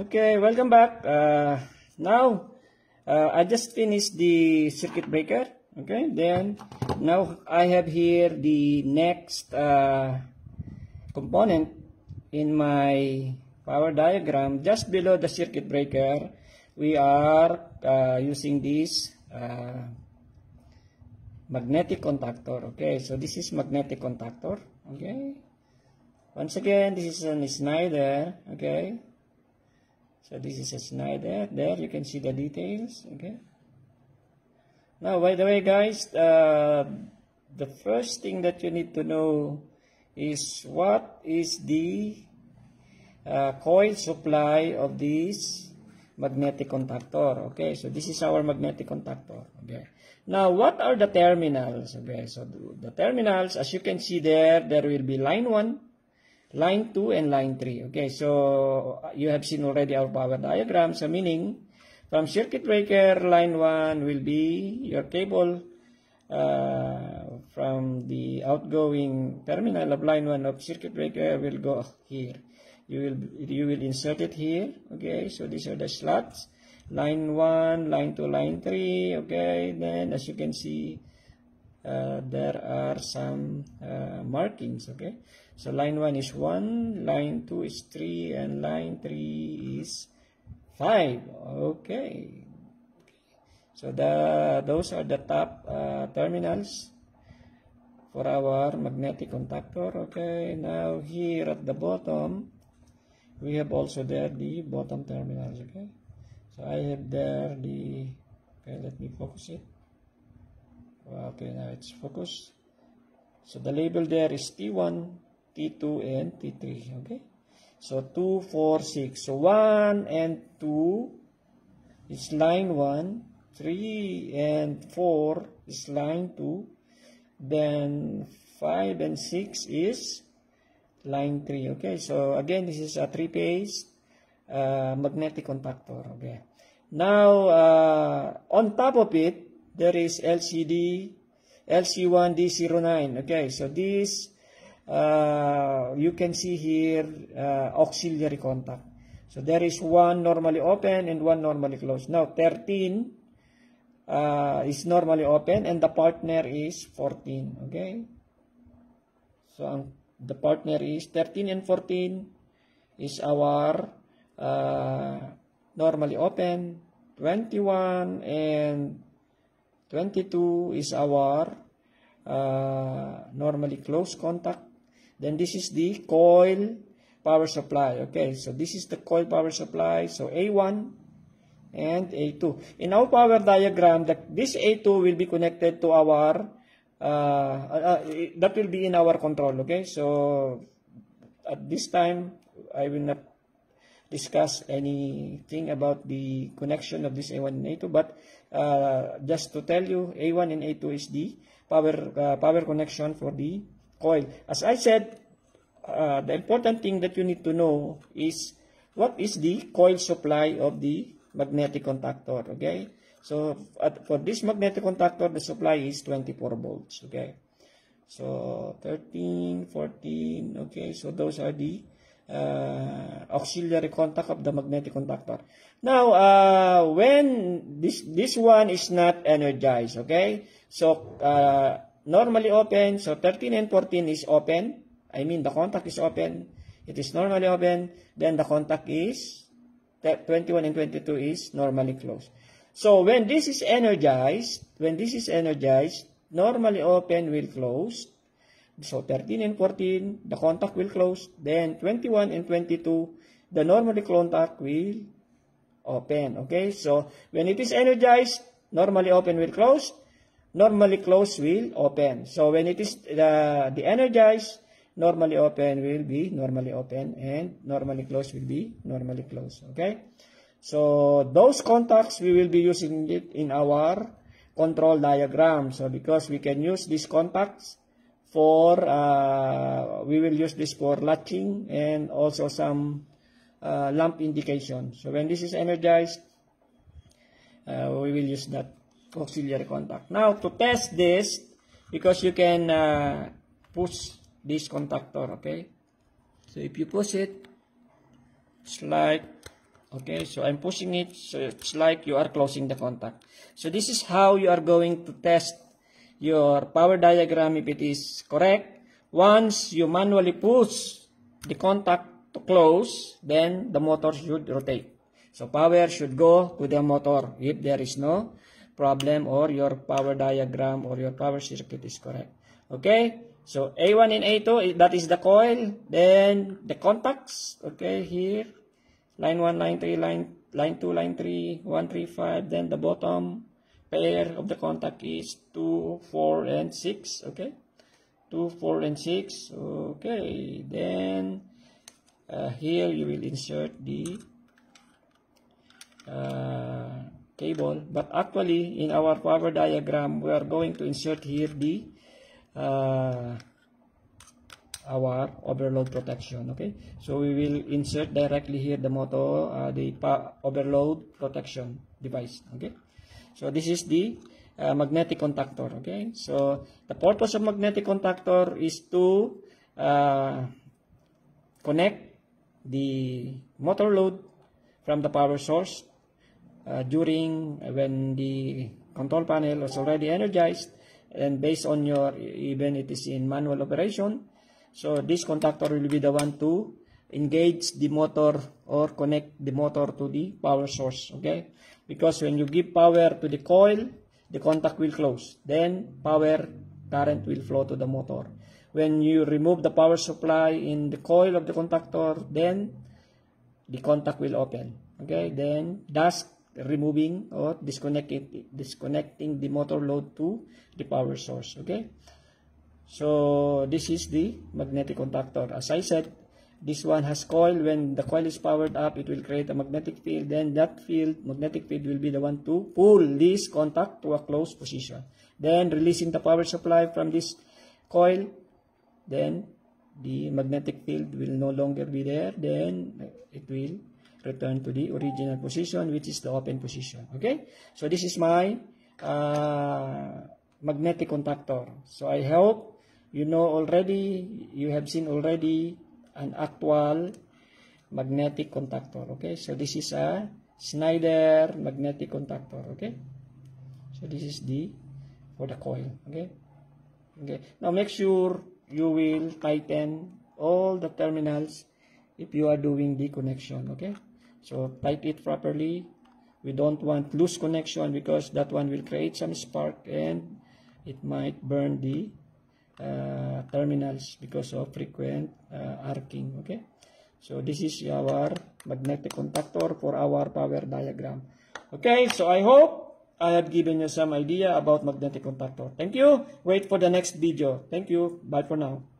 Okay, welcome back. Uh, now, uh, I just finished the circuit breaker. Okay, then now I have here the next uh, component in my power diagram. Just below the circuit breaker, we are uh, using this uh, magnetic contactor. Okay, so this is magnetic contactor. Okay. Once again, this is an Snyder. Okay. So this is a Snyder. There you can see the details. Okay. Now, by the way, guys, uh, the first thing that you need to know is what is the uh, coil supply of this magnetic contactor. Okay, so this is our magnetic contactor. Okay. Now, what are the terminals? Okay, so the terminals, as you can see there, there will be line 1, line 2 and line 3. Okay, so you have seen already our power diagram. So meaning from circuit breaker line 1 will be your cable uh, from the outgoing terminal of line 1 of circuit breaker will go here. You will, you will insert it here. Okay, so these are the slots. Line 1, line 2, line 3. Okay, then as you can see, uh, there are some uh, markings. Okay. So line 1 is 1, line 2 is 3, and line 3 is 5. Okay. So the those are the top uh, terminals for our magnetic contactor. Okay, now here at the bottom, we have also there the bottom terminals. Okay, so I have there the, okay, let me focus it. Okay, now it's focused. So the label there is T1, T2 and T3. Okay? So, 2, 4, 6. So, 1 and 2 is line 1. 3 and 4 is line 2. Then, 5 and 6 is line 3. Okay? So, again, this is a three-phase uh, magnetic contactor. Okay? Now, uh, on top of it, there is LCD, LC1D09. Okay? So, this uh, you can see here uh, auxiliary contact. So there is one normally open and one normally closed. Now 13 uh, is normally open and the partner is 14. Okay. So ang, the partner is 13 and 14 is our uh, normally open. 21 and 22 is our uh, normally closed contact. Then this is the coil power supply. Okay, so this is the coil power supply. So A1 and A2. In our power diagram, That this A2 will be connected to our, uh, uh, uh, that will be in our control. Okay, so at this time, I will not discuss anything about the connection of this A1 and A2, but uh, just to tell you, A1 and A2 is the power, uh, power connection for the coil. As I said, uh, the important thing that you need to know is what is the coil supply of the magnetic contactor, okay? So, for this magnetic contactor, the supply is 24 volts, okay? So, 13, 14, okay? So, those are the uh, auxiliary contact of the magnetic contactor. Now, uh, when this, this one is not energized, okay? So, normally open. So 13 and 14 is open. I mean the contact is open. It is normally open. Then the contact is 21 and 22 is normally closed. So when this is energized, when this is energized, normally open will close. So 13 and 14, the contact will close. Then 21 and 22, the normally contact will open. Okay, so when it is energized, normally open will close normally close will open. So when it is the energized normally open will be normally open and normally closed will be normally closed. Okay? So those contacts, we will be using it in our control diagram. So because we can use these contacts for, uh, we will use this for latching and also some uh, lamp indication. So when this is energized, uh, we will use that Auxiliary contact. Now, to test this, because you can uh, push this contactor, okay? So, if you push it, it's like, okay, so I'm pushing it, so it's like you are closing the contact. So, this is how you are going to test your power diagram if it is correct. Once you manually push the contact to close, then the motor should rotate. So power should go to the motor if there is no problem or your power diagram or your power circuit is correct. Okay? So A1 and A2, that is the coil. Then the contacts, okay, here. Line 1, line 3, line, line 2, line 3, 1, 3, 5. Then the bottom pair of the contact is 2, 4, and 6, okay? 2, 4, and 6, okay. Then uh, here you will insert the... Uh, cable but actually in our power diagram we are going to insert here the uh, our overload protection okay so we will insert directly here the motor uh, the overload protection device okay so this is the uh, magnetic contactor okay so the purpose of magnetic contactor is to uh, connect the motor load from the power source uh, during uh, when the control panel is already energized and based on your even it is in manual operation so this contactor will be the one to engage the motor or connect the motor to the power source okay because when you give power to the coil the contact will close then power current will flow to the motor when you remove the power supply in the coil of the contactor then the contact will open okay then thus removing or disconnect it, disconnecting the motor load to the power source. Okay? So, this is the magnetic contactor. As I said, this one has coil. When the coil is powered up, it will create a magnetic field. Then that field, magnetic field will be the one to pull this contact to a closed position. Then releasing the power supply from this coil, then the magnetic field will no longer be there. Then it will return to the original position, which is the open position. Okay? So this is my uh, magnetic contactor. So I hope you know already, you have seen already an actual magnetic contactor. Okay? So this is a Snyder magnetic contactor. Okay? So this is the, for the coil. Okay? Okay. Now make sure you will tighten all the terminals if you are doing the connection. Okay. So type it properly. We don't want loose connection because that one will create some spark and it might burn the uh, terminals because of frequent uh, arcing. Okay. So this is our magnetic contactor for our power diagram. Okay. So I hope I have given you some idea about magnetic contactor. Thank you. Wait for the next video. Thank you. Bye for now.